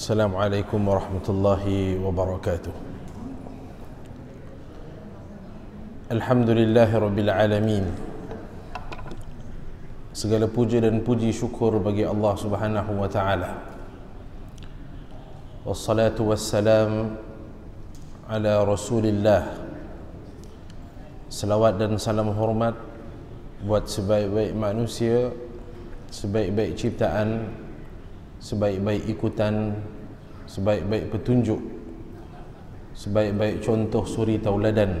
Assalamualaikum warahmatullahi wabarakatuh. الله وبركاته الحمد segala puja dan puji syukur bagi Allah Subhanahu wa taala. Wassalatu wassalam ala Rasulillah. Selawat dan salam hormat buat sebaik-baik manusia, sebaik-baik ciptaan sebaik-baik ikutan sebaik-baik petunjuk sebaik-baik contoh suri tauladan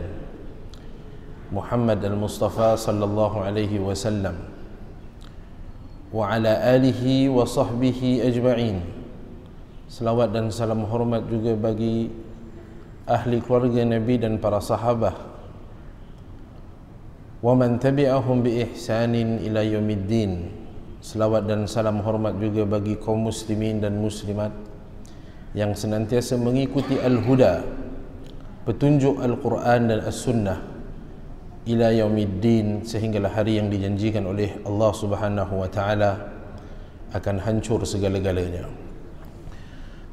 Muhammad al-Mustafa sallallahu alaihi wasallam wa ala alihi wa sahbihi ajma'in selawat dan salam hormat juga bagi ahli keluarga Nabi dan para sahabah wa man tabi'ahum bi ihsanin ila yaumiddin Selawat dan salam hormat juga bagi kaum muslimin dan muslimat yang senantiasa mengikuti al-huda petunjuk al-Quran dan as-sunnah ila yaumiddin sehinggalah hari yang dijanjikan oleh Allah Subhanahu wa taala akan hancur segala-galanya.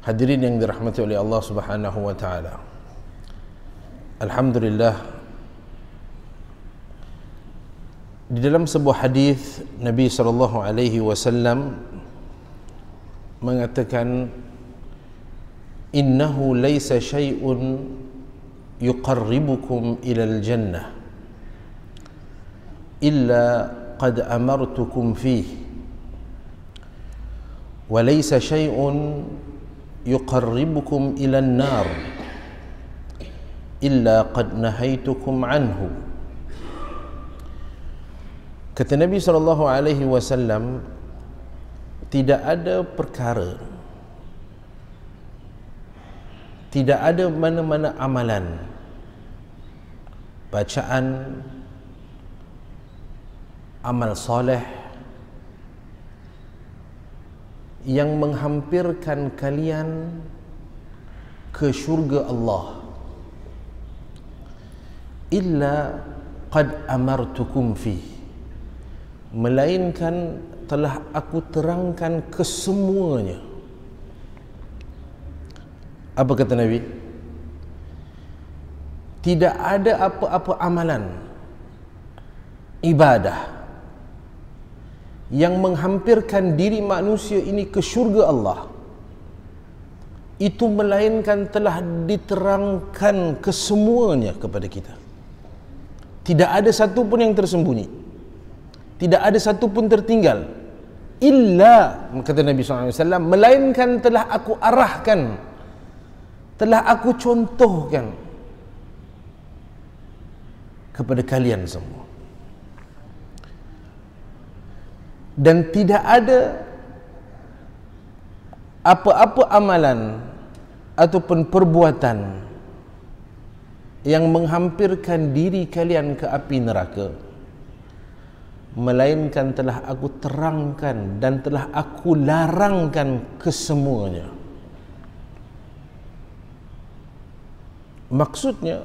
Hadirin yang dirahmati oleh Allah Subhanahu wa taala. Alhamdulillah di dalam sebuah hadis Nabi sallallahu alaihi wasallam mengatakan innahu laisa syai'un yuqarribukum ila al-jannah illa qad amartukum fihi wa laisa syai'un yuqarribukum ila an-nar illa qad nahaitukum anhu Kata Nabi sallallahu alaihi wasallam tidak ada perkara tidak ada mana-mana amalan bacaan amal soleh yang menghampirkan kalian ke syurga Allah illa qad amartukum fihi melainkan telah aku terangkan kesemuanya apa kata Nabi tidak ada apa-apa amalan ibadah yang menghampirkan diri manusia ini ke syurga Allah itu melainkan telah diterangkan kesemuanya kepada kita tidak ada satu pun yang tersembunyi tidak ada satu pun tertinggal illa kata Nabi SAW melainkan telah aku arahkan telah aku contohkan kepada kalian semua dan tidak ada apa-apa amalan ataupun perbuatan yang menghampirkan diri kalian ke api neraka melainkan telah aku terangkan dan telah aku larangkan kesemuanya maksudnya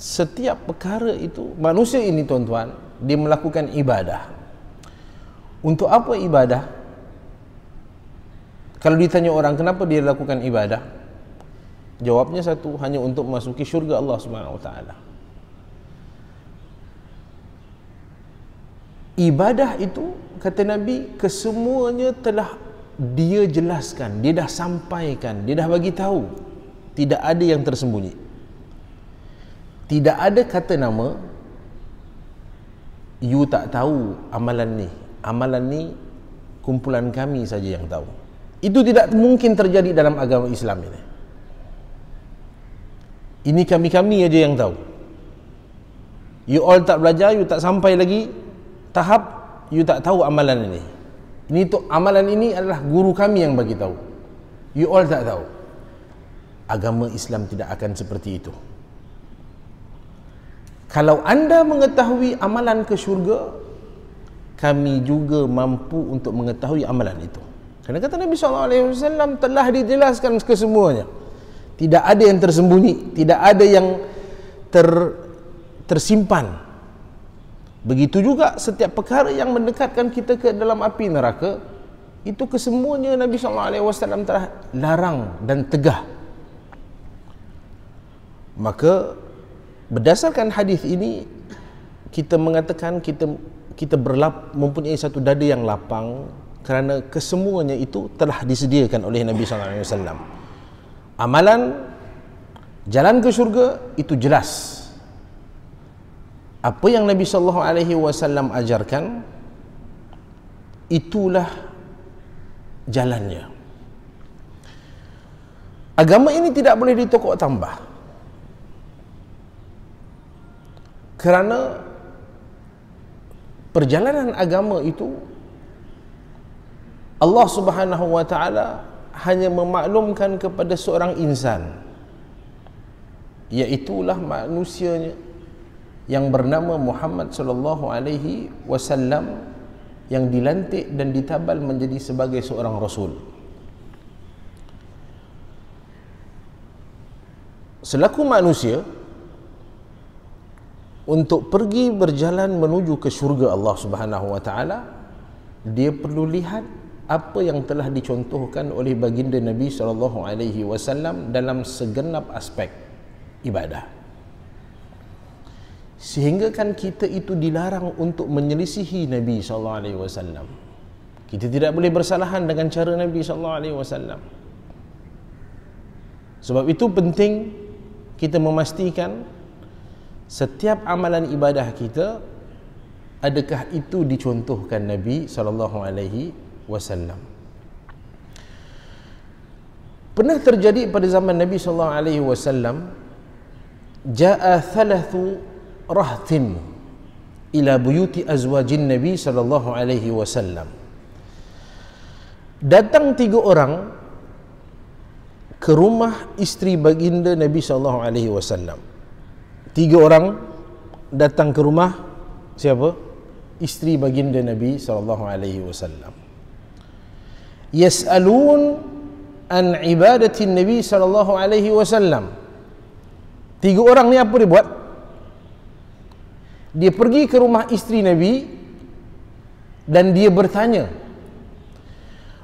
setiap perkara itu manusia ini tuan-tuan dia melakukan ibadah untuk apa ibadah kalau ditanya orang kenapa dia lakukan ibadah jawabnya satu hanya untuk masuki syurga Allah Subhanahu wa taala ibadah itu kata Nabi kesemuanya telah dia jelaskan dia dah sampaikan dia dah bagi tahu tidak ada yang tersembunyi tidak ada kata nama you tak tahu amalan ni amalan ni kumpulan kami saja yang tahu itu tidak mungkin terjadi dalam agama Islam ini ini kami-kami aja yang tahu you all tak belajar you tak sampai lagi tahap you tak tahu amalan ini. Ini tu amalan ini adalah guru kami yang bagi tahu. You all tak tahu. Agama Islam tidak akan seperti itu. Kalau anda mengetahui amalan ke syurga, kami juga mampu untuk mengetahui amalan itu. Karena kata Nabi sallallahu alaihi wasallam telah dijelaskan kesemuanya. Tidak ada yang tersembunyi, tidak ada yang ter tersimpan. Begitu juga setiap perkara yang mendekatkan kita ke dalam api neraka itu kesemuanya Nabi Alaihi Wasallam telah larang dan tegah. Maka berdasarkan hadis ini kita mengatakan kita kita berlap, mempunyai satu dada yang lapang kerana kesemuanya itu telah disediakan oleh Nabi Alaihi Wasallam. Amalan jalan ke syurga itu jelas apa yang Nabi sallallahu alaihi wasallam ajarkan itulah jalannya. Agama ini tidak boleh ditokok tambah. Kerana perjalanan agama itu Allah Subhanahu wa taala hanya memaklumkan kepada seorang insan iaitu lah manusianya yang bernama Muhammad sallallahu alaihi wasallam yang dilantik dan ditabal menjadi sebagai seorang rasul. Selaku manusia untuk pergi berjalan menuju ke syurga Allah Subhanahu wa taala dia perlu lihat apa yang telah dicontohkan oleh baginda Nabi sallallahu alaihi wasallam dalam segenap aspek ibadah. Sehingga kan kita itu dilarang untuk menyelisihi Nabi sallallahu alaihi wasallam. Kita tidak boleh bersalahan dengan cara Nabi sallallahu alaihi wasallam. Sebab itu penting kita memastikan setiap amalan ibadah kita adakah itu dicontohkan Nabi sallallahu alaihi wasallam. Pernah terjadi pada zaman Nabi sallallahu alaihi wasallam jaa thalathu rahtin ila buyuti azwajin Nabi sallallahu alaihi wasallam. Datang tiga orang ke rumah isteri baginda Nabi sallallahu alaihi wasallam. Tiga orang datang ke rumah siapa? Isteri baginda Nabi sallallahu alaihi wasallam. Yas'alun an ibadati Nabi sallallahu alaihi wasallam. Tiga orang ni apa dia buat? dia pergi ke rumah isteri Nabi dan dia bertanya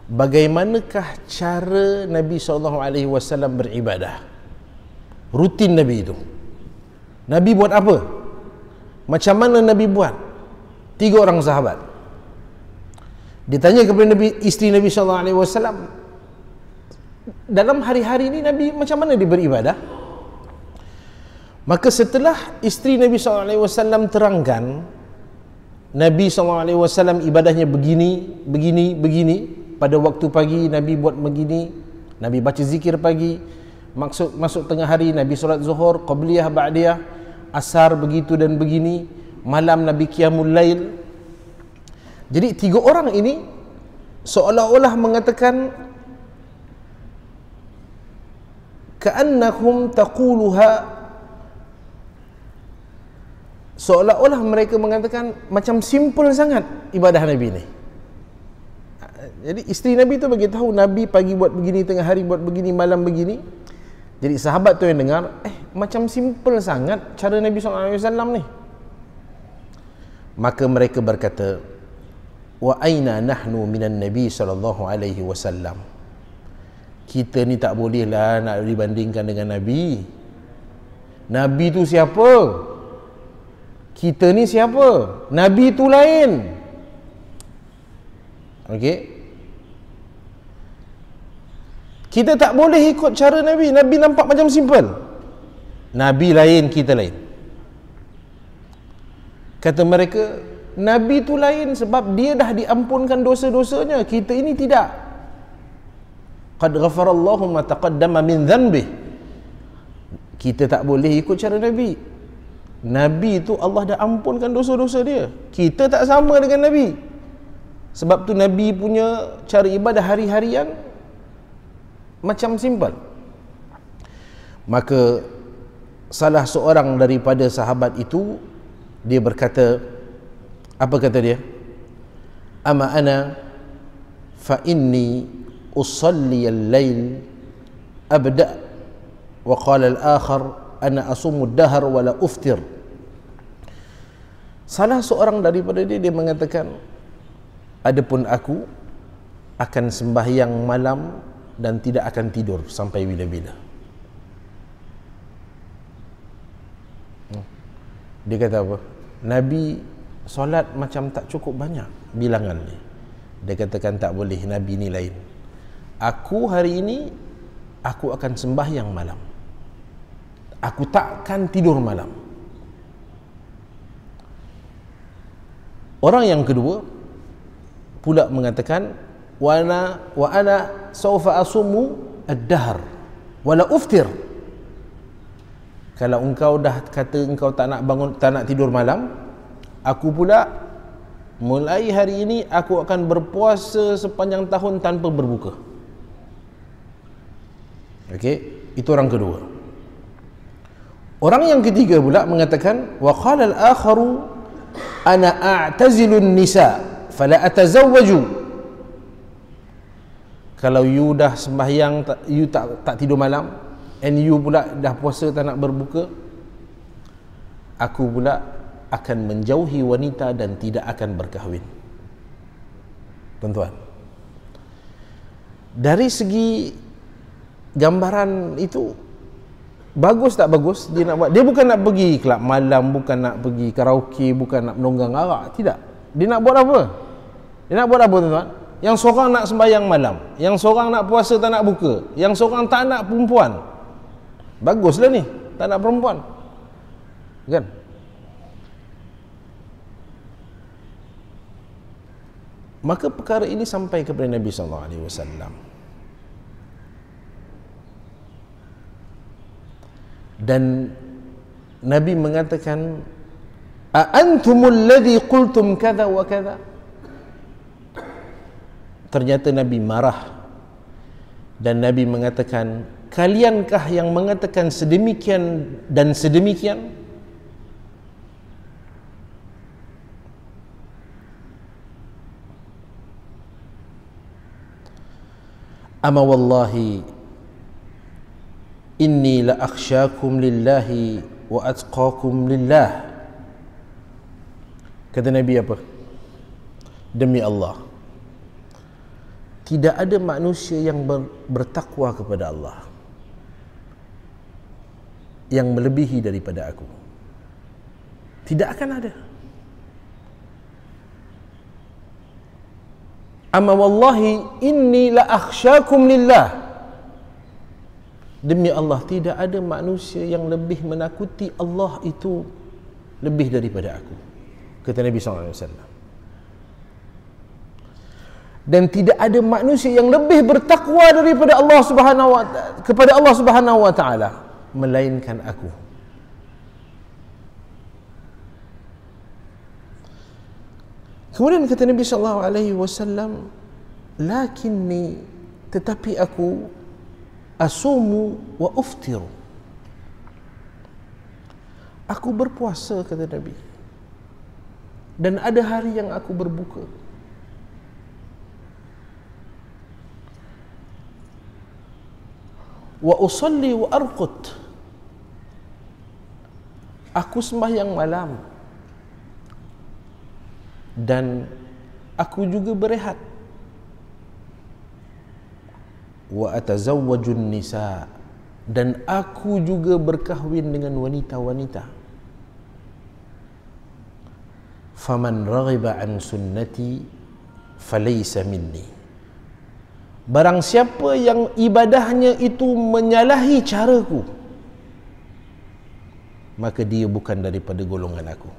bagaimanakah cara Nabi SAW beribadah rutin Nabi itu Nabi buat apa macam mana Nabi buat tiga orang sahabat dia tanya kepada Nabi, isteri Nabi SAW dalam hari-hari ini Nabi macam mana dia beribadah Maka setelah isteri Nabi SAW terangkan Nabi SAW ibadahnya begini, begini, begini Pada waktu pagi Nabi buat begini Nabi baca zikir pagi Maksud masuk tengah hari Nabi solat zuhur Qabliyah ba'diyah Asar begitu dan begini Malam Nabi Qiyamul Lail Jadi tiga orang ini Seolah-olah mengatakan Ka'annakum taquluha seolah-olah mereka mengatakan macam simple sangat ibadah Nabi ni. Jadi isteri Nabi tu bagi tahu Nabi pagi buat begini, tengah hari buat begini, malam begini. Jadi sahabat tu yang dengar, eh macam simple sangat cara Nabi SAW ni. Maka mereka berkata, wa aina nahnu minan nabi sallallahu alaihi wasallam. Kita ni tak bolehlah nak dibandingkan dengan Nabi. Nabi tu siapa? kita ni siapa nabi tu lain okey kita tak boleh ikut cara nabi nabi nampak macam simple nabi lain kita lain kata mereka nabi tu lain sebab dia dah diampunkan dosa-dosanya kita ini tidak qad ghafarallahu ma min dhanbi kita tak boleh ikut cara nabi Nabi tu Allah dah ampunkan dosa-dosa dia. Kita tak sama dengan Nabi. Sebab tu Nabi punya cara ibadah hari-harian macam simple. Maka salah seorang daripada sahabat itu dia berkata apa kata dia? Ama ana fa inni usalli al-lail abda wa qala al akhir ana asumu ad-dahr wa la uftir. Salah seorang daripada dia dia mengatakan adapun aku akan sembahyang malam dan tidak akan tidur sampai bila-bila. Hmm. Dia kata apa? Nabi solat macam tak cukup banyak bilangan ni. Dia katakan tak boleh Nabi ni lain. Aku hari ini aku akan sembahyang malam. Aku takkan tidur malam. Orang yang kedua pula mengatakan wa ana wa ana saufa asumu ad-dahr wa la uftir. Kalau engkau dah kata engkau tak nak bangun tak nak tidur malam, aku pula mulai hari ini aku akan berpuasa sepanjang tahun tanpa berbuka. Okey, itu orang kedua. Orang yang ketiga pula mengatakan wa qala al-akharu ana a'tazilu nisa fala atazawwaju kalau you dah sembahyang you tak tak tidur malam and you pula dah puasa tak nak berbuka aku pula akan menjauhi wanita dan tidak akan berkahwin tuan-tuan dari segi gambaran itu bagus tak bagus dia nak buat dia bukan nak pergi kelab malam bukan nak pergi karaoke bukan nak menonggang arak tidak dia nak buat apa dia nak buat apa tuan-tuan yang seorang nak sembahyang malam yang seorang nak puasa tak nak buka yang seorang tak nak perempuan baguslah ni tak nak perempuan kan maka perkara ini sampai kepada Nabi sallallahu alaihi wasallam dan Nabi mengatakan a antumul ladhi qultum kada wa kada ternyata Nabi marah dan Nabi mengatakan kaliankah yang mengatakan sedemikian dan sedemikian ama wallahi inni la akhshakum lillahi wa atqakum lillah kata nabi apa demi Allah tidak ada manusia yang ber, bertakwa kepada Allah yang melebihi daripada aku tidak akan ada amma wallahi inni la akhshakum lillah Demi Allah tidak ada manusia yang lebih menakuti Allah itu lebih daripada aku. Kata Nabi SAW. Dan tidak ada manusia yang lebih bertakwa daripada Allah Subhanahu wa ta'ala kepada Allah Subhanahu wa ta'ala melainkan aku. Kemudian kata Nabi sallallahu alaihi wasallam, "Lakinni tetapi aku asumu wa uftiru. Aku berpuasa kata Nabi. Dan ada hari yang aku berbuka. Wa usalli wa arqut. Aku sembah yang malam. Dan aku juga berehat wa atazawwajun nisa dan aku juga berkahwin dengan wanita-wanita faman raghiba an sunnati falaysa minni barang siapa yang ibadahnya itu menyalahi caraku maka dia bukan daripada golongan aku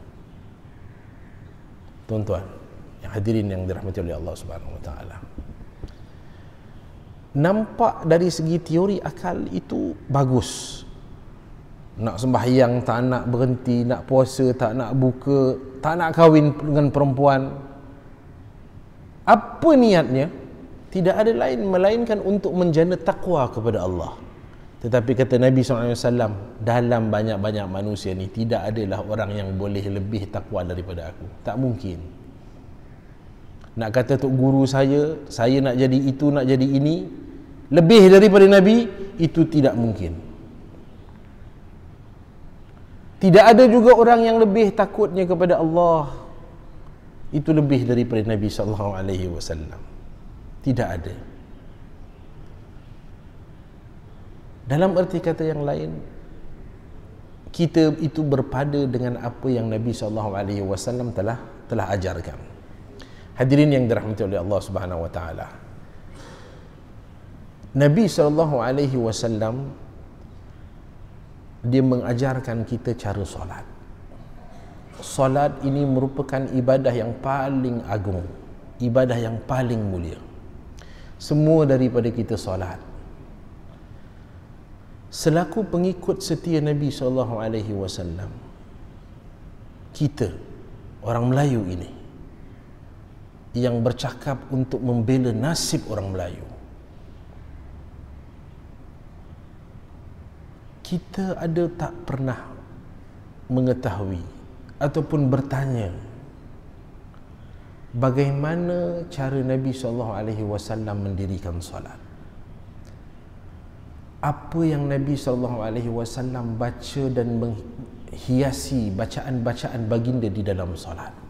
tuan-tuan yang hadirin yang dirahmati oleh Allah Subhanahu wa taala nampak dari segi teori akal itu bagus nak sembahyang tak nak berhenti nak puasa tak nak buka tak nak kahwin dengan perempuan apa niatnya tidak ada lain melainkan untuk menjana takwa kepada Allah tetapi kata Nabi SAW dalam banyak-banyak manusia ni tidak adalah orang yang boleh lebih takwa daripada aku tak mungkin nak kata tu guru saya saya nak jadi itu nak jadi ini lebih daripada Nabi itu tidak mungkin tidak ada juga orang yang lebih takutnya kepada Allah itu lebih daripada Nabi sallallahu alaihi wasallam tidak ada dalam erti kata yang lain kita itu berpada dengan apa yang Nabi sallallahu alaihi wasallam telah telah ajarkan hadirin yang dirahmati oleh Allah Subhanahu wa taala Nabi sallallahu alaihi wasallam dia mengajarkan kita cara solat. Solat ini merupakan ibadah yang paling agung, ibadah yang paling mulia. Semua daripada kita solat. Selaku pengikut setia Nabi sallallahu alaihi wasallam kita orang Melayu ini yang bercakap untuk membela nasib orang Melayu kita ada tak pernah mengetahui ataupun bertanya bagaimana cara Nabi sallallahu alaihi wasallam mendirikan solat apa yang Nabi sallallahu alaihi wasallam baca dan menghiasi bacaan-bacaan baginda di dalam solat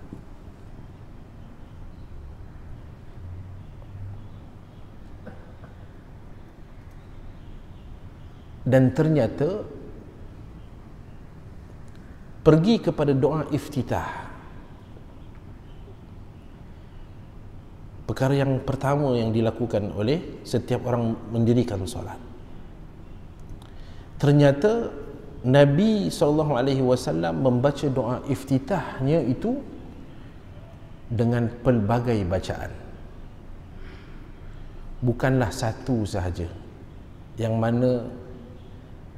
dan ternyata pergi kepada doa iftitah perkara yang pertama yang dilakukan oleh setiap orang mendirikan solat ternyata Nabi SAW membaca doa iftitahnya itu dengan pelbagai bacaan bukanlah satu sahaja yang mana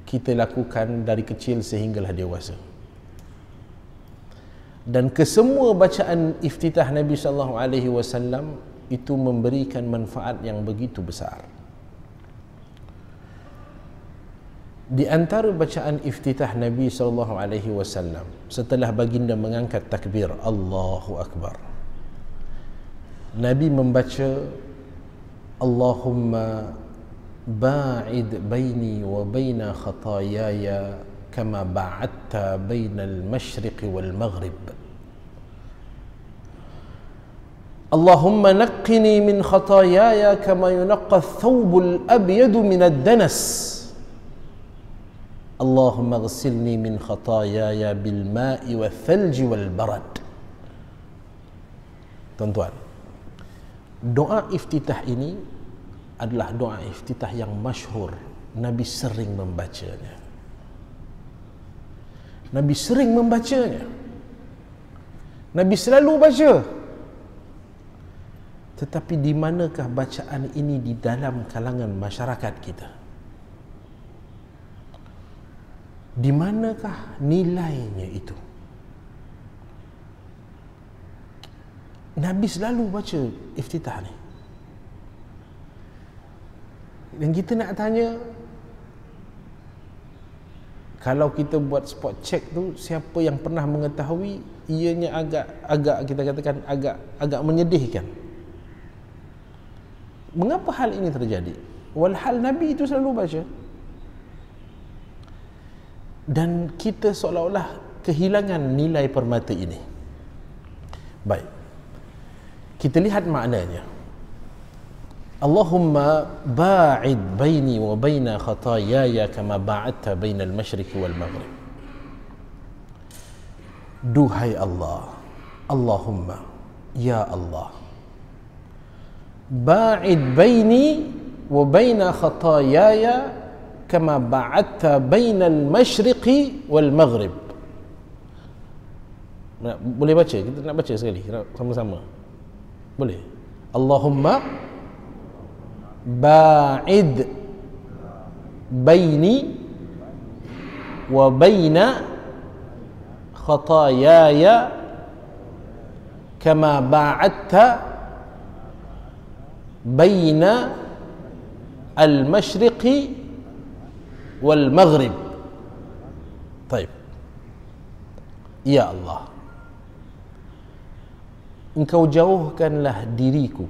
kita lakukan dari kecil sehinggalah dewasa dan kesemua bacaan iftitah Nabi sallallahu alaihi wasallam itu memberikan manfaat yang begitu besar di antara bacaan iftitah Nabi sallallahu alaihi wasallam setelah baginda mengangkat takbir Allahu akbar Nabi membaca Allahumma باعد بيني وبين خطاياي كما بعدت بين المشرق والمغرب اللهم نقني من خطاياي كما ينقى الثوب الابيض من الدنس اللهم اغسلني من خطاياي بالماء والثلج والبرد tuan دعاء افتتاح ini adalah doa iftitah yang masyhur. Nabi sering membacanya. Nabi sering membacanya. Nabi selalu baca. Tetapi di manakah bacaan ini di dalam kalangan masyarakat kita? Di manakah nilainya itu? Nabi selalu baca iftitah ni. Dan kita nak tanya kalau kita buat spot check tu siapa yang pernah mengetahui ianya agak agak kita katakan agak agak menyedihkan. Mengapa hal ini terjadi? Walhal Nabi itu selalu baca. Dan kita seolah-olah kehilangan nilai permata ini. Baik. Kita lihat maknanya. اللهم باعد بيني وبين خطاياي كما باعدت بين المشرق والمغرب دوهاي الله اللهم يا الله باعد بيني وبين خطاياي كما باعدت بين المشرق والمغرب Boleh باتشي Kita nak baca sekali. Sama-sama. Boleh. باعد بيني وبين خطاياي كما باعدت بين المشرق والمغرب طيب يا الله إنك Allah كان له ديريكو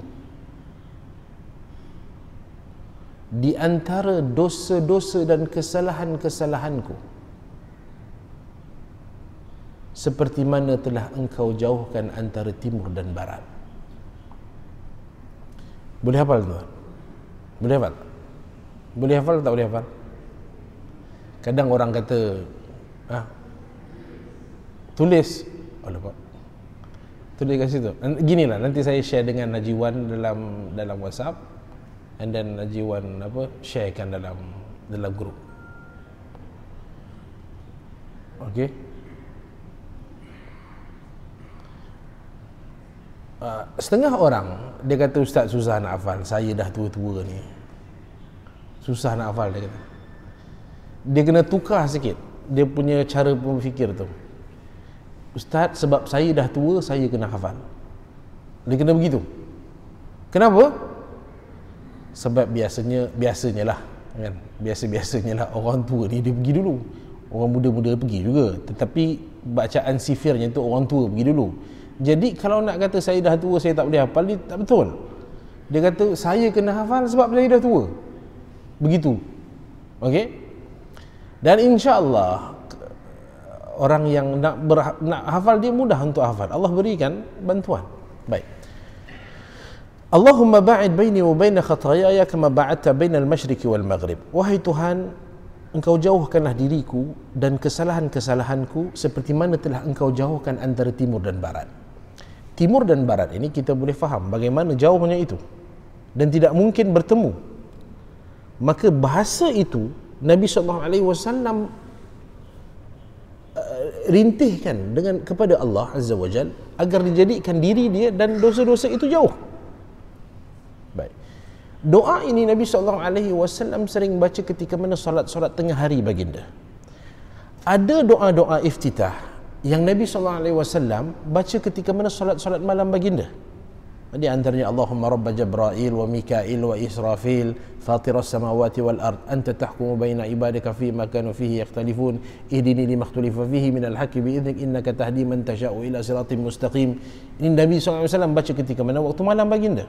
di antara dosa-dosa dan kesalahan-kesalahanku seperti mana telah engkau jauhkan antara timur dan barat boleh hafal tuan boleh hafal boleh hafal tak boleh hafal kadang orang kata ah tulis oleh pak tulis kat situ lah. nanti saya share dengan Najiwan dalam dalam WhatsApp and then Najiwan apa sharekan dalam dalam grup. Okay. Uh, setengah orang dia kata ustaz susah nak hafal saya dah tua-tua ni susah nak hafal dia kata dia kena tukar sikit dia punya cara berfikir tu ustaz sebab saya dah tua saya kena hafal dia kena begitu kenapa sebab biasanya biasanya lah kan biasa-biasanya lah orang tua ni dia pergi dulu orang muda-muda pergi juga tetapi bacaan sifirnya tu orang tua pergi dulu jadi kalau nak kata saya dah tua saya tak boleh hafal ni tak betul dia kata saya kena hafal sebab saya dah tua begitu okey dan insyaallah orang yang nak, berha- nak hafal dia mudah untuk hafal Allah berikan bantuan baik Allahumma ba'id baini wa baina khataayaaya kama ba'adta baina al-mashriqi wal maghrib. Wahai Tuhan, Engkau jauhkanlah diriku dan kesalahan-kesalahanku seperti mana telah Engkau jauhkan antara timur dan barat. Timur dan barat ini kita boleh faham bagaimana jauhnya itu dan tidak mungkin bertemu. Maka bahasa itu Nabi SAW eh, rintihkan dengan kepada Allah azza wajal agar dijadikan diri dia dan dosa-dosa itu jauh. Doa ini Nabi sallallahu alaihi wasallam sering baca ketika mana solat-solat tengah hari baginda. Ada doa-doa iftitah yang Nabi sallallahu alaihi wasallam baca ketika mana solat-solat malam baginda. Di antaranya Allahumma rabb Jabrail wa Mikail wa Israfil fatir as-samawati wal ard anta tahkumu baina ibadika fi ma fihi yakhtalifun ihdini lima ikhtalifu fihi min al-haq bi Inna innaka tahdi man tasha'u ila siratin mustaqim. Ini Nabi sallallahu alaihi wasallam baca ketika mana waktu malam baginda.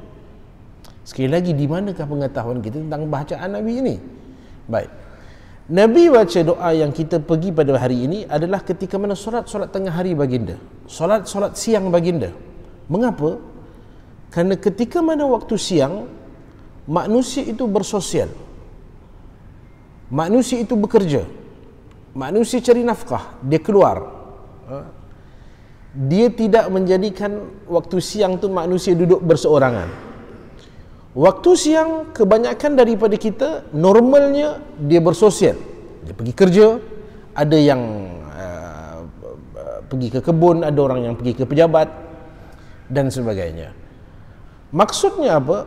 Sekali lagi di manakah pengetahuan kita tentang bacaan Nabi ini? Baik. Nabi baca doa yang kita pergi pada hari ini adalah ketika mana solat-solat tengah hari baginda. Solat-solat siang baginda. Mengapa? Kerana ketika mana waktu siang, manusia itu bersosial. Manusia itu bekerja. Manusia cari nafkah. Dia keluar. Ha? Dia tidak menjadikan waktu siang tu manusia duduk berseorangan. Waktu siang kebanyakan daripada kita normalnya dia bersosial. Dia pergi kerja, ada yang uh, uh, pergi ke kebun, ada orang yang pergi ke pejabat dan sebagainya. Maksudnya apa?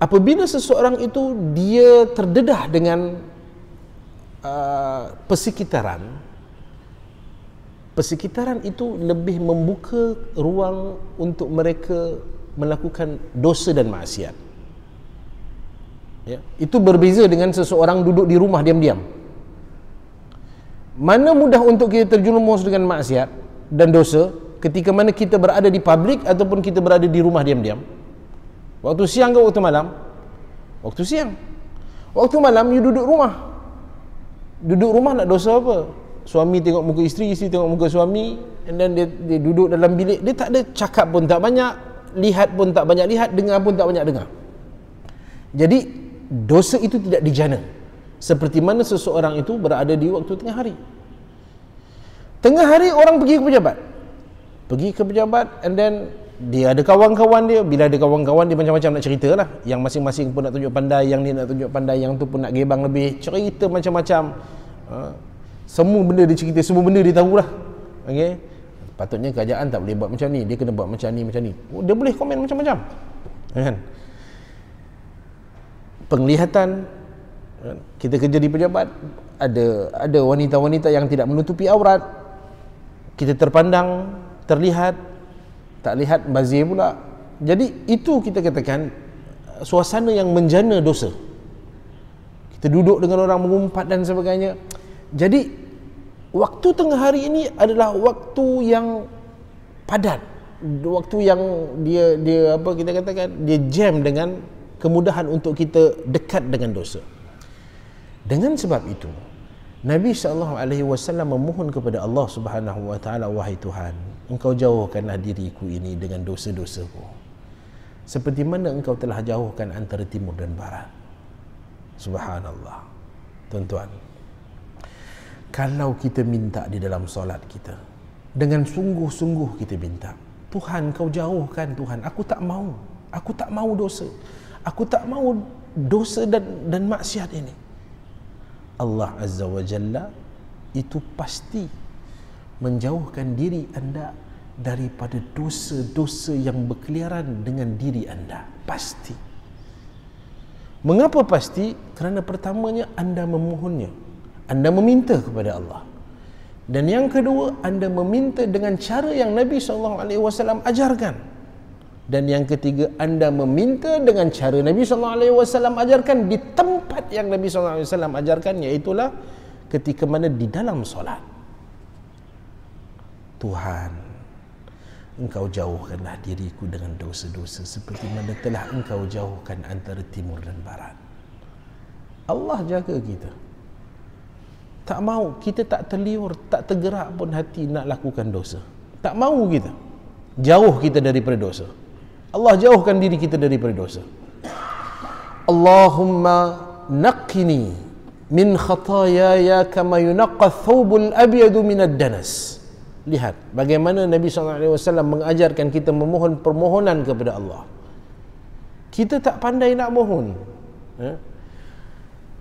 Apabila seseorang itu dia terdedah dengan uh, persekitaran, persekitaran itu lebih membuka ruang untuk mereka melakukan dosa dan maksiat ya. itu berbeza dengan seseorang duduk di rumah diam-diam mana mudah untuk kita terjerumus dengan maksiat dan dosa ketika mana kita berada di publik ataupun kita berada di rumah diam-diam waktu siang ke waktu malam waktu siang waktu malam you duduk rumah duduk rumah nak dosa apa suami tengok muka isteri isteri tengok muka suami and then dia, dia duduk dalam bilik dia tak ada cakap pun tak banyak lihat pun tak banyak lihat dengar pun tak banyak dengar jadi dosa itu tidak dijana seperti mana seseorang itu berada di waktu tengah hari tengah hari orang pergi ke pejabat pergi ke pejabat and then dia ada kawan-kawan dia bila ada kawan-kawan dia macam-macam nak cerita lah yang masing-masing pun nak tunjuk pandai yang ni nak tunjuk pandai yang tu pun nak gebang lebih cerita macam-macam ha. semua benda dia cerita semua benda dia tahulah okay. patutnya kerajaan tak boleh buat macam ni dia kena buat macam ni macam ni oh, dia boleh komen macam-macam kan -macam penglihatan kan? kita kerja di pejabat ada ada wanita-wanita yang tidak menutupi aurat kita terpandang terlihat tak lihat bazir pula jadi itu kita katakan eh, suasana yang menjana dosa kita duduk dengan orang mengumpat dan sebagainya jadi waktu tengah hari ini adalah waktu yang padat waktu yang dia dia apa kita katakan dia jam dengan kemudahan untuk kita dekat dengan dosa. Dengan sebab itu, Nabi sallallahu alaihi wasallam memohon kepada Allah Subhanahu wa taala wahai Tuhan, engkau jauhkanlah diriku ini dengan dosa-dosaku. Seperti mana engkau telah jauhkan antara timur dan barat. Subhanallah. Tuan-tuan. Kalau kita minta di dalam solat kita dengan sungguh-sungguh kita minta, Tuhan kau jauhkan Tuhan, aku tak mau. Aku tak mau dosa aku tak mahu dosa dan dan maksiat ini Allah azza wa jalla itu pasti menjauhkan diri anda daripada dosa-dosa yang berkeliaran dengan diri anda pasti mengapa pasti kerana pertamanya anda memohonnya anda meminta kepada Allah dan yang kedua anda meminta dengan cara yang Nabi SAW ajarkan dan yang ketiga anda meminta dengan cara Nabi sallallahu alaihi wasallam ajarkan di tempat yang Nabi sallallahu alaihi wasallam ajarkan iaitu ketika mana di dalam solat Tuhan engkau jauhkanlah diriku dengan dosa-dosa seperti mana telah engkau jauhkan antara timur dan barat Allah jaga kita tak mau kita tak terliur tak tergerak pun hati nak lakukan dosa tak mau kita jauh kita daripada dosa Allah jauhkan diri kita dari dosa. Allahumma naqqini min khataaya kama yunqa thawbul abyadu min ad-danas. Lihat bagaimana Nabi sallallahu alaihi wasallam mengajarkan kita memohon permohonan kepada Allah. Kita tak pandai nak mohon. Ha?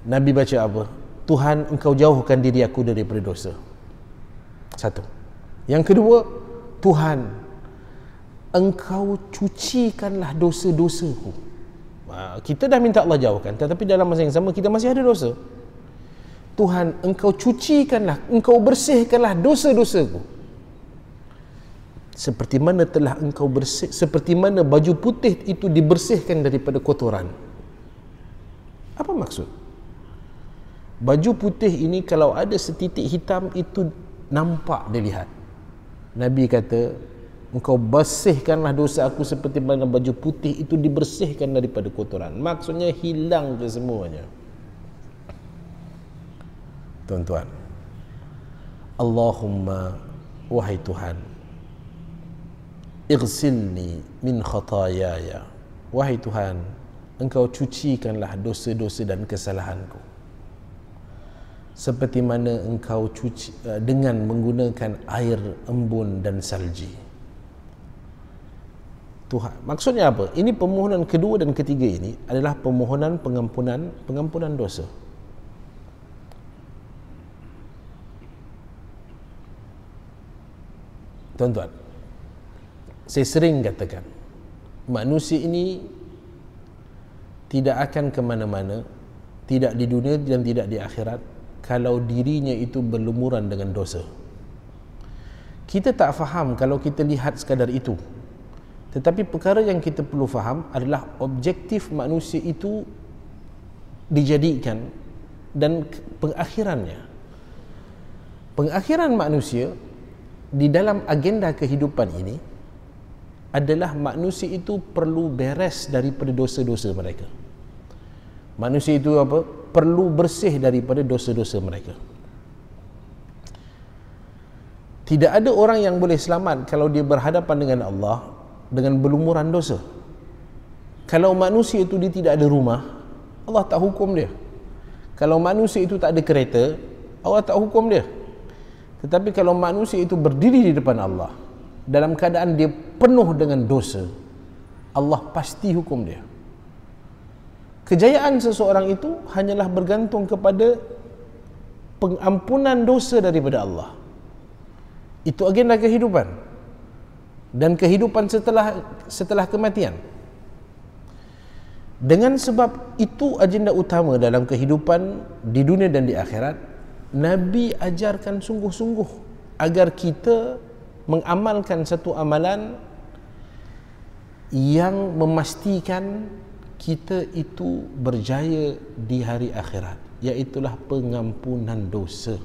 Nabi baca apa? Tuhan engkau jauhkan diri aku dari dosa. Satu. Yang kedua, Tuhan engkau cucikanlah dosa-dosaku ha, kita dah minta Allah jauhkan tetapi dalam masa yang sama kita masih ada dosa Tuhan engkau cucikanlah engkau bersihkanlah dosa-dosaku seperti mana telah engkau bersih seperti mana baju putih itu dibersihkan daripada kotoran apa maksud baju putih ini kalau ada setitik hitam itu nampak dilihat Nabi kata engkau bersihkanlah dosa aku seperti mana baju putih itu dibersihkan daripada kotoran maksudnya hilang ke semuanya tuan-tuan Allahumma wahai Tuhan igsilni min khatayaya wahai Tuhan engkau cucikanlah dosa-dosa dan kesalahanku seperti mana engkau cuci eh, dengan menggunakan air embun dan salji. Tuhan. Maksudnya apa? Ini permohonan kedua dan ketiga ini adalah permohonan pengampunan pengampunan dosa. Tuan-tuan, saya sering katakan, manusia ini tidak akan ke mana-mana, tidak di dunia dan tidak di akhirat, kalau dirinya itu berlumuran dengan dosa. Kita tak faham kalau kita lihat sekadar itu tetapi perkara yang kita perlu faham adalah objektif manusia itu dijadikan dan pengakhirannya. Pengakhiran manusia di dalam agenda kehidupan ini adalah manusia itu perlu beres daripada dosa-dosa mereka. Manusia itu apa? Perlu bersih daripada dosa-dosa mereka. Tidak ada orang yang boleh selamat kalau dia berhadapan dengan Allah dengan berlumuran dosa kalau manusia itu dia tidak ada rumah Allah tak hukum dia kalau manusia itu tak ada kereta Allah tak hukum dia tetapi kalau manusia itu berdiri di depan Allah dalam keadaan dia penuh dengan dosa Allah pasti hukum dia kejayaan seseorang itu hanyalah bergantung kepada pengampunan dosa daripada Allah itu agenda kehidupan dan kehidupan setelah setelah kematian. Dengan sebab itu agenda utama dalam kehidupan di dunia dan di akhirat, Nabi ajarkan sungguh-sungguh agar kita mengamalkan satu amalan yang memastikan kita itu berjaya di hari akhirat iaitulah pengampunan dosa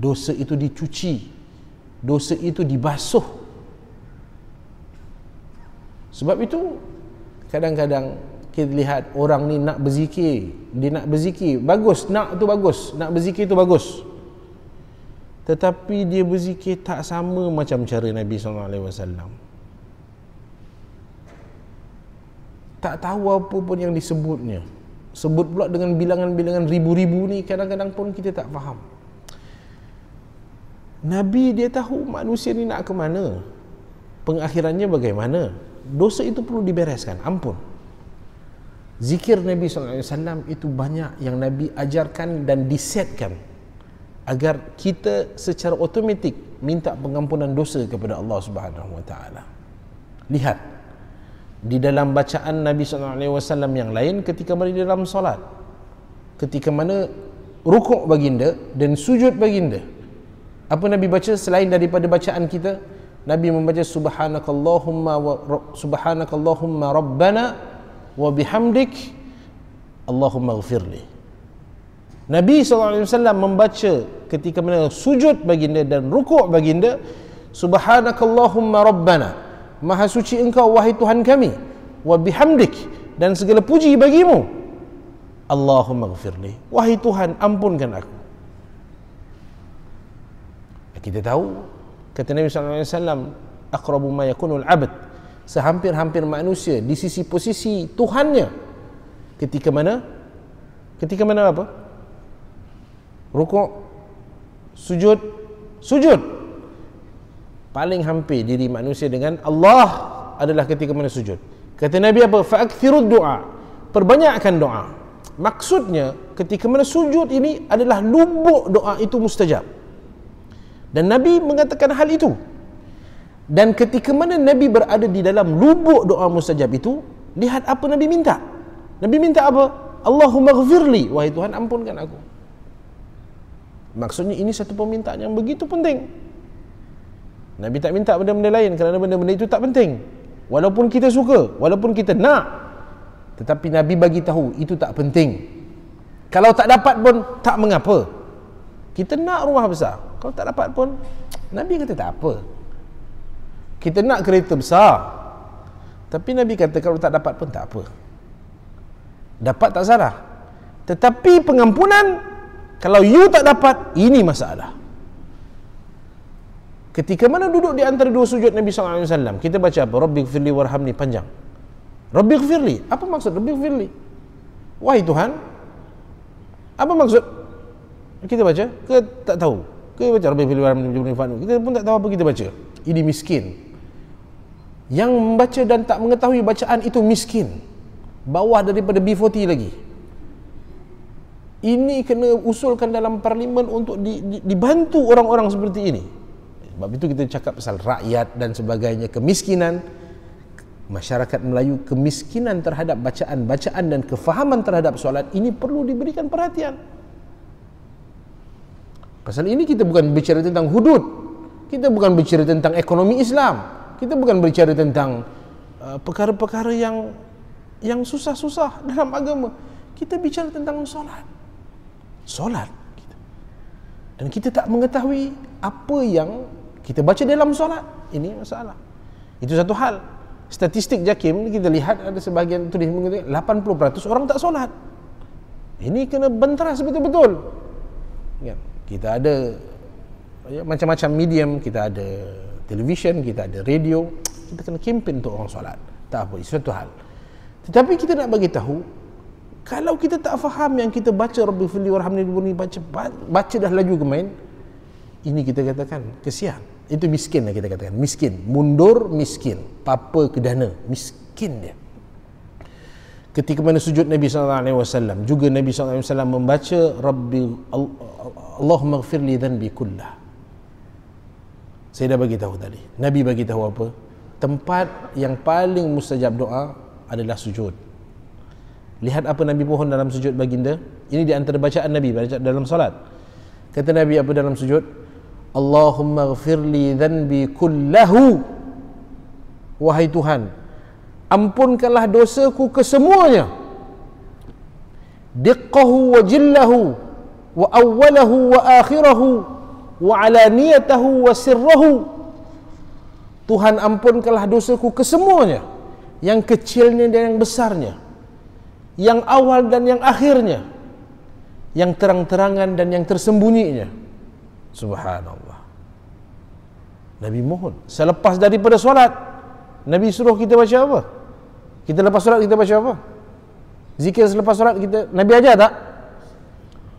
dosa itu dicuci dosa itu dibasuh sebab itu kadang-kadang kita lihat orang ni nak berzikir, dia nak berzikir. Bagus, nak tu bagus, nak berzikir tu bagus. Tetapi dia berzikir tak sama macam cara Nabi sallallahu alaihi wasallam. Tak tahu apa pun yang disebutnya. Sebut pula dengan bilangan-bilangan ribu-ribu ni kadang-kadang pun kita tak faham. Nabi dia tahu manusia ni nak ke mana. Pengakhirannya bagaimana? dosa itu perlu dibereskan ampun zikir Nabi SAW itu banyak yang Nabi ajarkan dan disetkan agar kita secara otomatik minta pengampunan dosa kepada Allah Subhanahu Wa Taala. Lihat di dalam bacaan Nabi SAW yang lain ketika berada dalam solat, ketika mana rukuk baginda dan sujud baginda, apa Nabi baca selain daripada bacaan kita? Nabi membaca subhanakallahumma wa subhanakallahumma rabbana wa bihamdik Allahumma ighfirli. Nabi sallallahu alaihi wasallam membaca ketika mana sujud baginda dan rukuk baginda subhanakallahumma rabbana maha suci engkau wahai tuhan kami wa bihamdik dan segala puji bagimu Allahumma ighfirli wahai tuhan ampunkan aku kita tahu kata Nabi SAW akrabu ma yakunul abad sehampir-hampir manusia di sisi posisi Tuhannya ketika mana ketika mana apa rukuk sujud sujud paling hampir diri manusia dengan Allah adalah ketika mana sujud kata Nabi apa fa'akthiru doa, perbanyakkan doa maksudnya ketika mana sujud ini adalah lubuk doa itu mustajab dan Nabi mengatakan hal itu. Dan ketika mana Nabi berada di dalam lubuk doa mustajab itu, lihat apa Nabi minta. Nabi minta apa? Allahumma ghafirli. Wahai Tuhan, ampunkan aku. Maksudnya ini satu permintaan yang begitu penting. Nabi tak minta benda-benda lain kerana benda-benda itu tak penting. Walaupun kita suka, walaupun kita nak. Tetapi Nabi bagi tahu itu tak penting. Kalau tak dapat pun tak mengapa. Kita nak rumah besar. Kalau tak dapat pun Nabi kata tak apa Kita nak kereta besar Tapi Nabi kata kalau tak dapat pun tak apa Dapat tak salah Tetapi pengampunan Kalau you tak dapat Ini masalah Ketika mana duduk di antara dua sujud Nabi SAW Kita baca apa? Rabbi gfirli warhamni panjang Rabbi gfirli Apa maksud Rabbi gfirli? Wahai Tuhan Apa maksud? Kita baca ke tak tahu? Kita baca Rabbi fil warham jibril fanu. Kita pun tak tahu apa kita baca. Ini miskin. Yang membaca dan tak mengetahui bacaan itu miskin. Bawah daripada B40 lagi. Ini kena usulkan dalam parlimen untuk di, di, dibantu orang-orang seperti ini. Sebab itu kita cakap pasal rakyat dan sebagainya kemiskinan masyarakat Melayu kemiskinan terhadap bacaan-bacaan dan kefahaman terhadap solat ini perlu diberikan perhatian. Pasal ini kita bukan bicara tentang hudud. Kita bukan bicara tentang ekonomi Islam. Kita bukan bicara tentang uh, perkara-perkara uh, yang yang susah-susah dalam agama. Kita bicara tentang solat. Solat. Dan kita tak mengetahui apa yang kita baca dalam solat. Ini masalah. Itu satu hal. Statistik Jakim kita lihat ada sebahagian tulis mengatakan 80% orang tak solat. Ini kena benteras betul-betul. Ya. -betul kita ada ya, macam-macam medium kita ada televisyen, kita ada radio kita kena kempen untuk orang solat tak apa itu satu hal tetapi kita nak bagi tahu kalau kita tak faham yang kita baca Rabbi Fili Warhamni Dibuni baca baca dah laju kemain ini kita katakan kesian itu miskin lah kita katakan miskin mundur miskin papa kedana miskin dia ketika mana sujud Nabi sallallahu alaihi wasallam juga Nabi sallallahu alaihi wasallam membaca rabbi Allahumma ighfir li dhanbi kullah saya dah bagi tahu tadi Nabi bagi tahu apa tempat yang paling mustajab doa adalah sujud lihat apa Nabi mohon dalam sujud baginda ini di antara bacaan Nabi baca dalam solat kata Nabi apa dalam sujud Allahumma ighfir li dhanbi kullahu wahai Tuhan ampunkanlah dosaku kesemuanya diqahu wa jillahu wa awwalahu wa akhirahu wa alaniyatahu wa sirrahu Tuhan ampunkanlah dosaku kesemuanya yang kecilnya dan yang besarnya yang awal dan yang akhirnya yang terang-terangan dan yang tersembunyinya subhanallah Nabi mohon selepas daripada solat Nabi suruh kita baca apa? Kita lepas solat kita baca apa? Zikir selepas solat kita Nabi aja tak?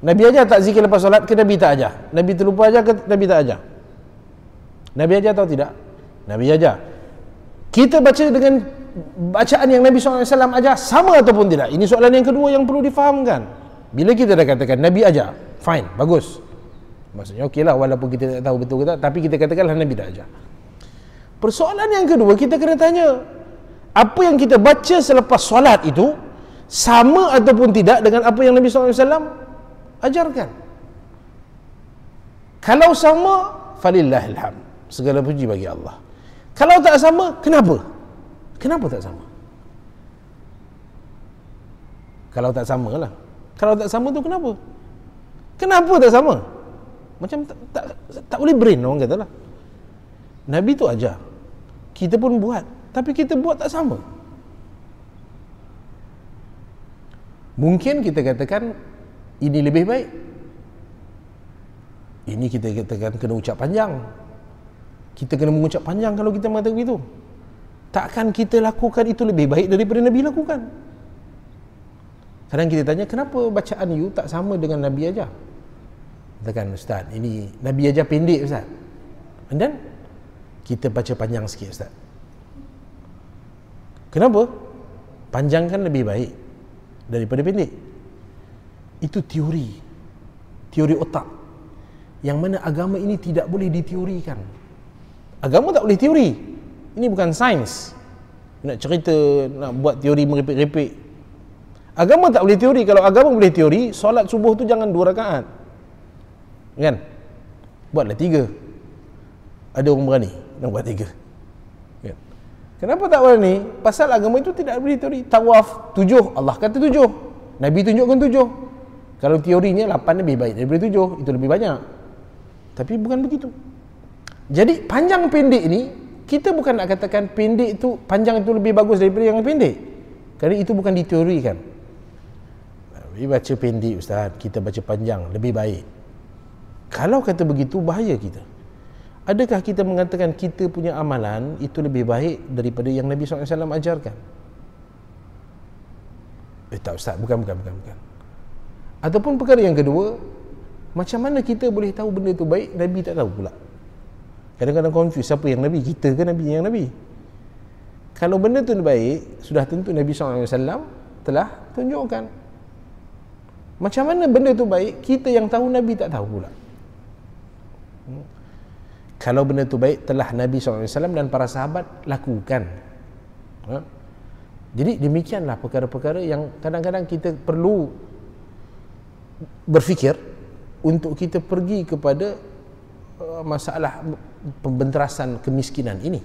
Nabi aja tak zikir lepas solat ke Nabi tak ajar? Nabi terlupa aja ke Nabi tak ajar? Nabi aja atau tidak? Nabi aja. Kita baca dengan bacaan yang Nabi SAW aja sama ataupun tidak? Ini soalan yang kedua yang perlu difahamkan Bila kita dah katakan Nabi aja, Fine, bagus Maksudnya okey walaupun kita tak tahu betul ke tak Tapi kita katakanlah Nabi dah ajar Persoalan yang kedua kita kena tanya Apa yang kita baca selepas solat itu Sama ataupun tidak dengan apa yang Nabi SAW ajarkan Kalau sama Falillahilham Segala puji bagi Allah Kalau tak sama kenapa? Kenapa tak sama? Kalau tak sama lah Kalau tak sama tu kenapa? Kenapa tak sama? Macam tak, tak, tak boleh brain orang kata lah Nabi tu ajar. Kita pun buat. Tapi kita buat tak sama. Mungkin kita katakan ini lebih baik. Ini kita katakan kena ucap panjang. Kita kena mengucap panjang kalau kita mengatakan begitu. Takkan kita lakukan itu lebih baik daripada Nabi lakukan. Kadang kita tanya, kenapa bacaan you tak sama dengan Nabi ajar? Katakan, Ustaz, ini Nabi ajar pendek, Ustaz. And kita baca panjang sikit ustaz kenapa Panjang kan lebih baik daripada pendek itu teori teori otak yang mana agama ini tidak boleh diteorikan agama tak boleh teori ini bukan sains nak cerita nak buat teori merepek-repek agama tak boleh teori kalau agama boleh teori solat subuh tu jangan dua rakaat kan buatlah tiga ada orang berani nombor tiga kan? kenapa tak ni? pasal agama itu tidak beri teori tawaf tujuh Allah kata tujuh Nabi tunjukkan tujuh kalau teorinya lapan lebih baik daripada tujuh itu lebih banyak tapi bukan begitu jadi panjang pendek ini kita bukan nak katakan pendek itu panjang itu lebih bagus daripada yang pendek kerana itu bukan diteorikan Nabi baca pendek ustaz kita baca panjang lebih baik kalau kata begitu bahaya kita Adakah kita mengatakan kita punya amalan itu lebih baik daripada yang Nabi SAW ajarkan? Eh tak Ustaz, bukan, bukan, bukan, bukan. Ataupun perkara yang kedua, macam mana kita boleh tahu benda itu baik, Nabi tak tahu pula. Kadang-kadang confuse, siapa yang Nabi? Kita ke Nabi yang Nabi? Kalau benda itu baik, sudah tentu Nabi SAW telah tunjukkan. Macam mana benda itu baik, kita yang tahu Nabi tak tahu pula. Hmm kalau benda tu baik telah Nabi SAW dan para sahabat lakukan ha? jadi demikianlah perkara-perkara yang kadang-kadang kita perlu berfikir untuk kita pergi kepada uh, masalah pembentrasan kemiskinan ini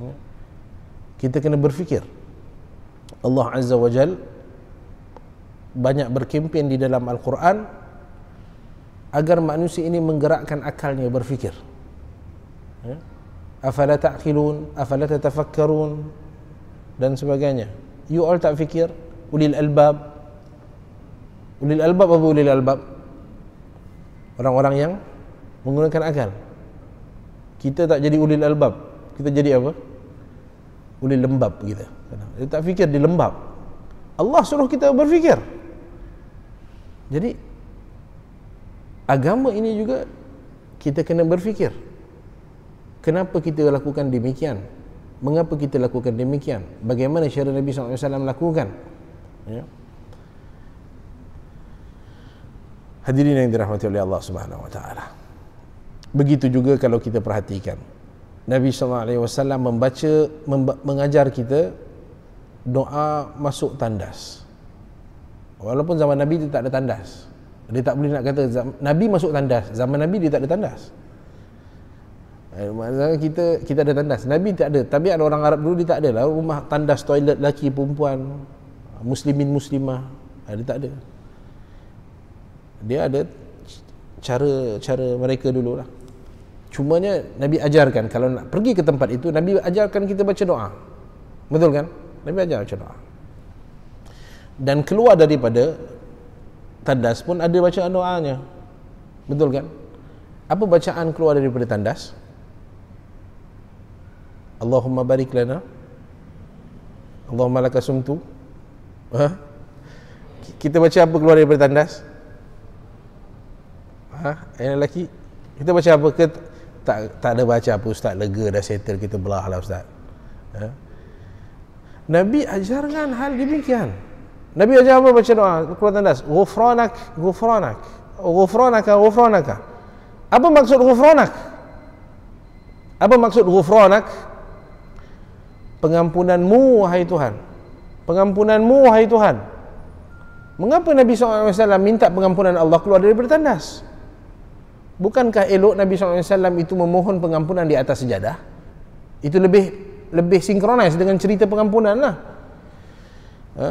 ha? kita kena berfikir Allah Azza wa Jal banyak berkempen di dalam Al-Quran agar manusia ini menggerakkan akalnya berfikir. Ya. afala ta'qilun afala tatafakkarun dan sebagainya you all tak fikir ulil albab ulil albab apa ulil albab orang-orang yang menggunakan akal kita tak jadi ulil albab kita jadi apa ulil lembab kita dia tak fikir di lembab Allah suruh kita berfikir jadi agama ini juga kita kena berfikir kenapa kita lakukan demikian mengapa kita lakukan demikian bagaimana cara Nabi SAW lakukan ya. hadirin yang dirahmati oleh Allah Subhanahu Wa Taala. begitu juga kalau kita perhatikan Nabi SAW membaca memba- mengajar kita doa masuk tandas walaupun zaman Nabi dia tak ada tandas dia tak boleh nak kata Nabi masuk tandas zaman Nabi dia tak ada tandas Eh, maksudnya kita kita ada tandas. Nabi tak ada. Tapi ada orang Arab dulu dia tak ada lah. Rumah tandas toilet laki perempuan. Muslimin muslimah. Ada eh, tak ada. Dia ada cara cara mereka dulu lah. Cumanya Nabi ajarkan kalau nak pergi ke tempat itu Nabi ajarkan kita baca doa. Betul kan? Nabi ajar baca doa. Dan keluar daripada tandas pun ada bacaan doanya. Betul kan? Apa bacaan keluar daripada tandas? Allahumma barik lana Allahumma laka sumtu ha? kita baca apa keluar daripada tandas ha? yang lelaki kita baca apa ke tak, tak ada baca apa ustaz lega dah settle kita belah lah ustaz ha? Nabi ajar dengan hal demikian Nabi ajar apa baca doa keluar tandas gufranak gufranak gufranaka gufranaka apa maksud gufranak apa maksud gufranak? pengampunanmu wahai Tuhan pengampunanmu wahai Tuhan mengapa Nabi SAW minta pengampunan Allah keluar dari bertandas bukankah elok Nabi SAW itu memohon pengampunan di atas sejadah itu lebih lebih sinkronis dengan cerita pengampunan lah ha?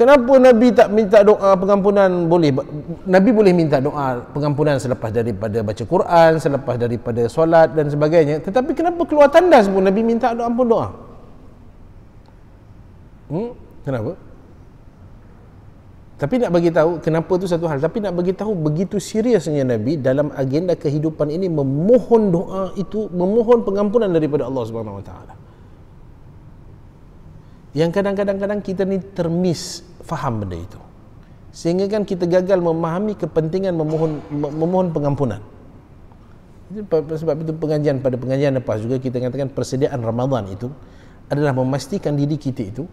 Kenapa Nabi tak minta doa pengampunan boleh Nabi boleh minta doa pengampunan selepas daripada baca Quran, selepas daripada solat dan sebagainya. Tetapi kenapa keluar tanda pun Nabi minta doa ampun doa? Hmm? Kenapa? Tapi nak bagi tahu kenapa tu satu hal, tapi nak bagi tahu begitu seriusnya Nabi dalam agenda kehidupan ini memohon doa itu, memohon pengampunan daripada Allah Subhanahu Wa Taala. Yang kadang-kadang kadang kita ni termis faham benda itu sehingga kan kita gagal memahami kepentingan memohon memohon pengampunan sebab itu pengajian pada pengajian lepas juga kita katakan persediaan Ramadan itu adalah memastikan diri kita itu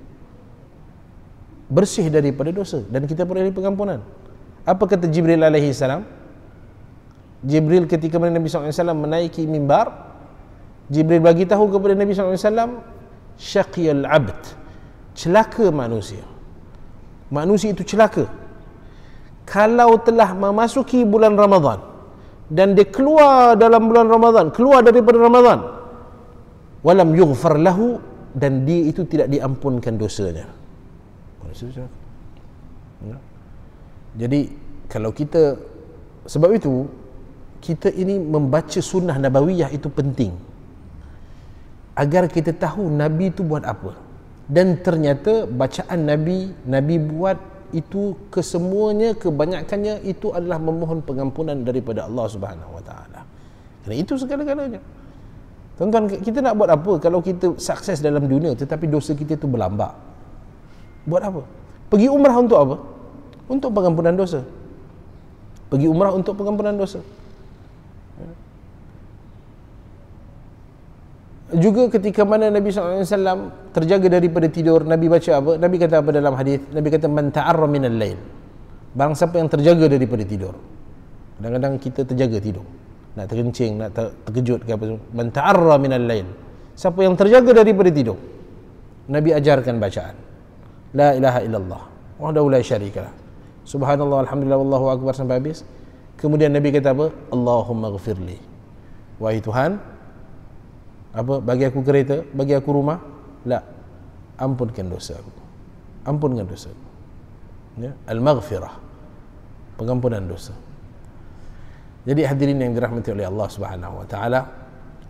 bersih daripada dosa dan kita beroleh pengampunan apa kata Jibril alaihi salam Jibril ketika mana Nabi SAW menaiki mimbar Jibril bagi tahu kepada Nabi SAW Syakiyal abd Celaka manusia manusia itu celaka kalau telah memasuki bulan Ramadan dan dia keluar dalam bulan Ramadan keluar daripada Ramadan walam yughfar lahu dan dia itu tidak diampunkan dosanya ya. jadi kalau kita sebab itu kita ini membaca sunnah nabawiyah itu penting agar kita tahu nabi itu buat apa dan ternyata bacaan Nabi Nabi buat itu kesemuanya kebanyakannya itu adalah memohon pengampunan daripada Allah Subhanahu Wa Taala. Kerana itu segala-galanya. Tuan-tuan, kita nak buat apa kalau kita sukses dalam dunia tetapi dosa kita itu berlambak? Buat apa? Pergi umrah untuk apa? Untuk pengampunan dosa. Pergi umrah untuk pengampunan dosa. juga ketika mana Nabi SAW terjaga daripada tidur Nabi baca apa? Nabi kata apa dalam hadis? Nabi kata man ta'arra minal lain barang siapa yang terjaga daripada tidur kadang-kadang kita terjaga tidur nak terkencing, nak ter- terkejut ke apa man ta'arra minal lain siapa yang terjaga daripada tidur Nabi ajarkan bacaan la ilaha illallah wahdahu la syarika lah. subhanallah alhamdulillah wallahu akbar sampai habis kemudian Nabi kata apa? Allahumma gfirli wahai Tuhan apa bagi aku kereta bagi aku rumah la ampunkan dosa aku ampunkan dosa aku. ya al maghfirah pengampunan dosa jadi hadirin yang dirahmati oleh Allah Subhanahu wa taala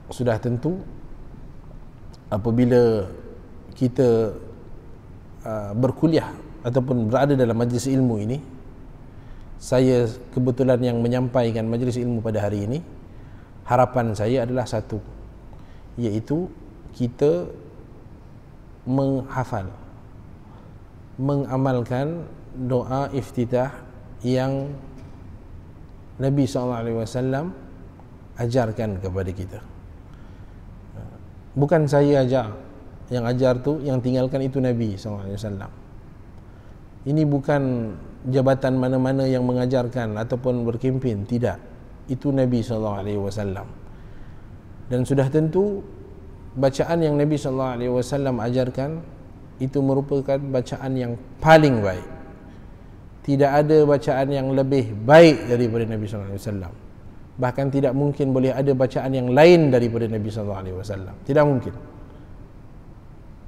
sudah tentu apabila kita ah, berkuliah ataupun berada dalam majlis ilmu ini saya kebetulan yang menyampaikan majlis ilmu pada hari ini harapan saya adalah satu iaitu kita menghafal mengamalkan doa iftitah yang Nabi SAW ajarkan kepada kita bukan saya ajar yang ajar tu yang tinggalkan itu Nabi SAW ini bukan jabatan mana-mana yang mengajarkan ataupun berkempen tidak itu Nabi SAW alaihi wasallam dan sudah tentu bacaan yang Nabi sallallahu alaihi wasallam ajarkan itu merupakan bacaan yang paling baik. Tidak ada bacaan yang lebih baik daripada Nabi sallallahu alaihi wasallam. Bahkan tidak mungkin boleh ada bacaan yang lain daripada Nabi sallallahu alaihi wasallam. Tidak mungkin.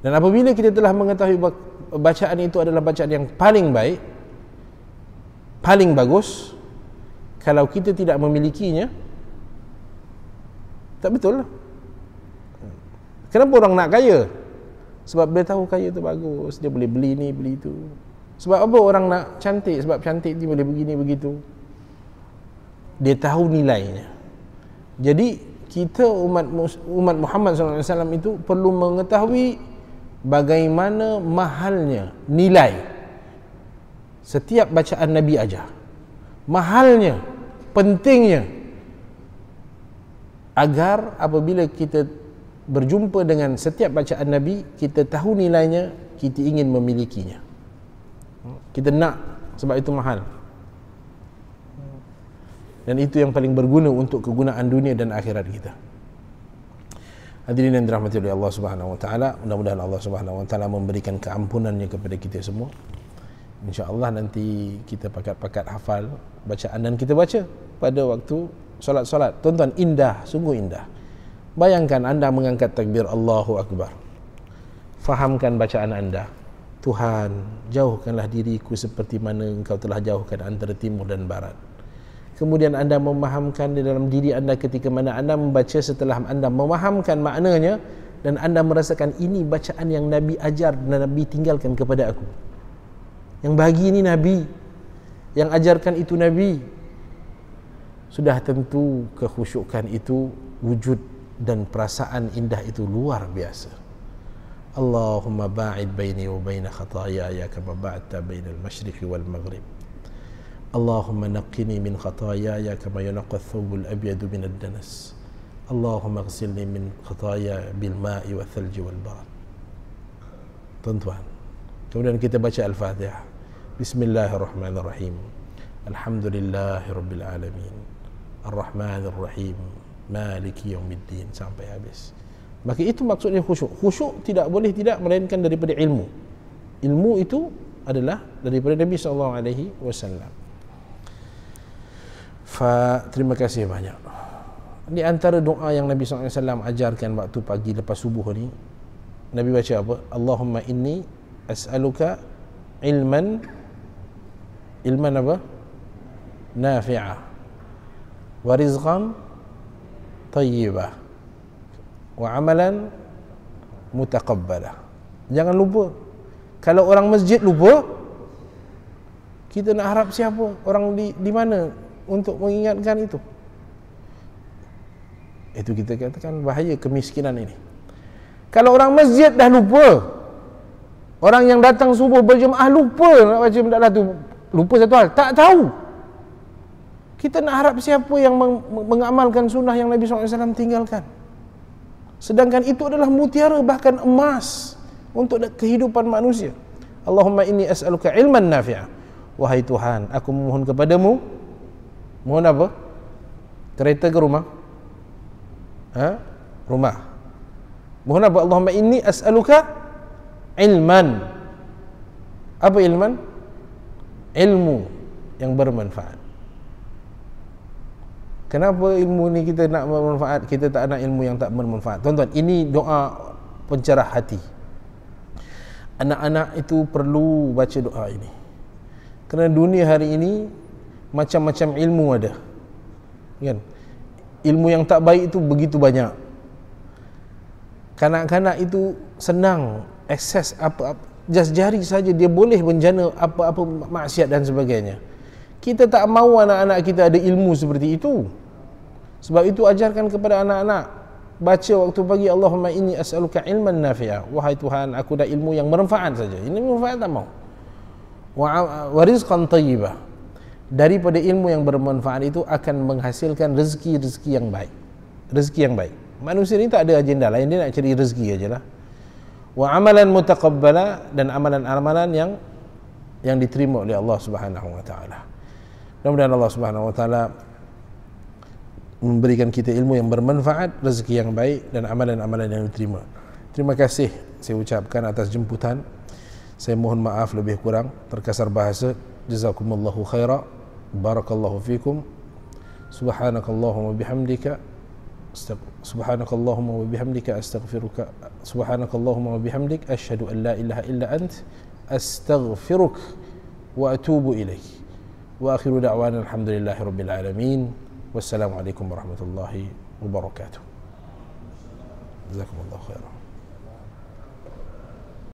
Dan apabila kita telah mengetahui bacaan itu adalah bacaan yang paling baik, paling bagus, kalau kita tidak memilikinya, tak betul lah. Kenapa orang nak kaya? Sebab dia tahu kaya tu bagus. Dia boleh beli ni, beli tu. Sebab apa orang nak cantik? Sebab cantik dia boleh begini, begitu. Dia tahu nilainya. Jadi, kita umat umat Muhammad SAW itu perlu mengetahui bagaimana mahalnya nilai setiap bacaan Nabi ajar. Mahalnya, pentingnya agar apabila kita berjumpa dengan setiap bacaan Nabi kita tahu nilainya kita ingin memilikinya kita nak sebab itu mahal dan itu yang paling berguna untuk kegunaan dunia dan akhirat kita hadirin yang dirahmati oleh Allah subhanahu wa ta'ala mudah-mudahan Allah subhanahu wa ta'ala memberikan keampunannya kepada kita semua Insya Allah nanti kita pakat-pakat hafal bacaan dan kita baca pada waktu solat-solat tuan-tuan indah sungguh indah bayangkan anda mengangkat takbir Allahu Akbar fahamkan bacaan anda Tuhan jauhkanlah diriku seperti mana engkau telah jauhkan antara timur dan barat kemudian anda memahamkan di dalam diri anda ketika mana anda membaca setelah anda memahamkan maknanya dan anda merasakan ini bacaan yang Nabi ajar dan Nabi tinggalkan kepada aku yang bagi ini Nabi yang ajarkan itu Nabi sudah tentu kekhusyukan itu wujud dan perasaan indah itu luar biasa. Allahumma ba'id baini wa baina khataaya ya kama ba'adta baina al-mashriqi wal maghrib. Allahumma naqqini min khataaya ya kama yunqqa ath-thawb al ad-danas. Allahumma ighsilni min khataaya bil ma'i wa thalji wal barat Tuan-tuan, kemudian kita baca Al-Fatihah. Bismillahirrahmanirrahim. Alhamdulillahirabbil Ar-Rahman Ar-Rahim Maliki Yawmiddin sampai habis maka itu maksudnya khusyuk khusyuk tidak boleh tidak melainkan daripada ilmu ilmu itu adalah daripada Nabi sallallahu alaihi wasallam fa terima kasih banyak di antara doa yang Nabi sallallahu ajarkan waktu pagi lepas subuh ni Nabi baca apa Allahumma inni as'aluka ilman ilman apa nafi'ah warizqan tayyibah wa amalan mutaqabbalah jangan lupa kalau orang masjid lupa kita nak harap siapa orang di di mana untuk mengingatkan itu itu kita katakan bahaya kemiskinan ini kalau orang masjid dah lupa orang yang datang subuh berjemaah lupa nak baca benda tu lupa satu hal tak tahu kita nak harap siapa yang mengamalkan sunnah yang Nabi SAW tinggalkan. Sedangkan itu adalah mutiara bahkan emas untuk kehidupan manusia. Allahumma inni as'aluka ilman nafi'ah. Wahai Tuhan, aku memohon kepadamu. Mohon apa? Kereta ke rumah? Ha? Rumah. Mohon apa? Allahumma inni as'aluka ilman. Apa ilman? Ilmu yang bermanfaat. Kenapa ilmu ni kita nak bermanfaat Kita tak nak ilmu yang tak bermanfaat Tuan-tuan, ini doa pencerah hati Anak-anak itu perlu baca doa ini Kerana dunia hari ini Macam-macam ilmu ada kan? Ilmu yang tak baik itu begitu banyak Kanak-kanak itu senang Akses apa-apa Just jari saja dia boleh menjana apa-apa maksiat dan sebagainya kita tak mahu anak-anak kita ada ilmu seperti itu sebab itu ajarkan kepada anak-anak baca waktu pagi Allahumma inni as'aluka ilman nafi'ah wahai Tuhan aku dah ilmu yang bermanfaat saja ini manfaat tak mau. wa rizqan tayyibah daripada ilmu yang bermanfaat itu akan menghasilkan rezeki-rezeki yang baik rezeki yang baik manusia ini tak ada agenda lain dia nak cari rezeki ajalah wa amalan mutaqabbala dan amalan-amalan yang yang diterima oleh Allah Subhanahu wa taala Mudah-mudahan Allah Subhanahu wa taala memberikan kita ilmu yang bermanfaat, rezeki yang baik dan amalan-amalan yang diterima. Terima kasih saya ucapkan atas jemputan. Saya mohon maaf lebih kurang terkasar bahasa. Jazakumullahu khaira. Barakallahu fikum. Subhanakallahumma bihamdika Subhanakallahumma wa bihamdika astaghfiruka Subhanakallahumma wa bihamdik ashhadu an la ilaha illa ant astaghfiruka wa atubu ilayk واخر دعوانا الحمد لله رب العالمين والسلام عليكم ورحمه الله وبركاته جزاكم الله خيرا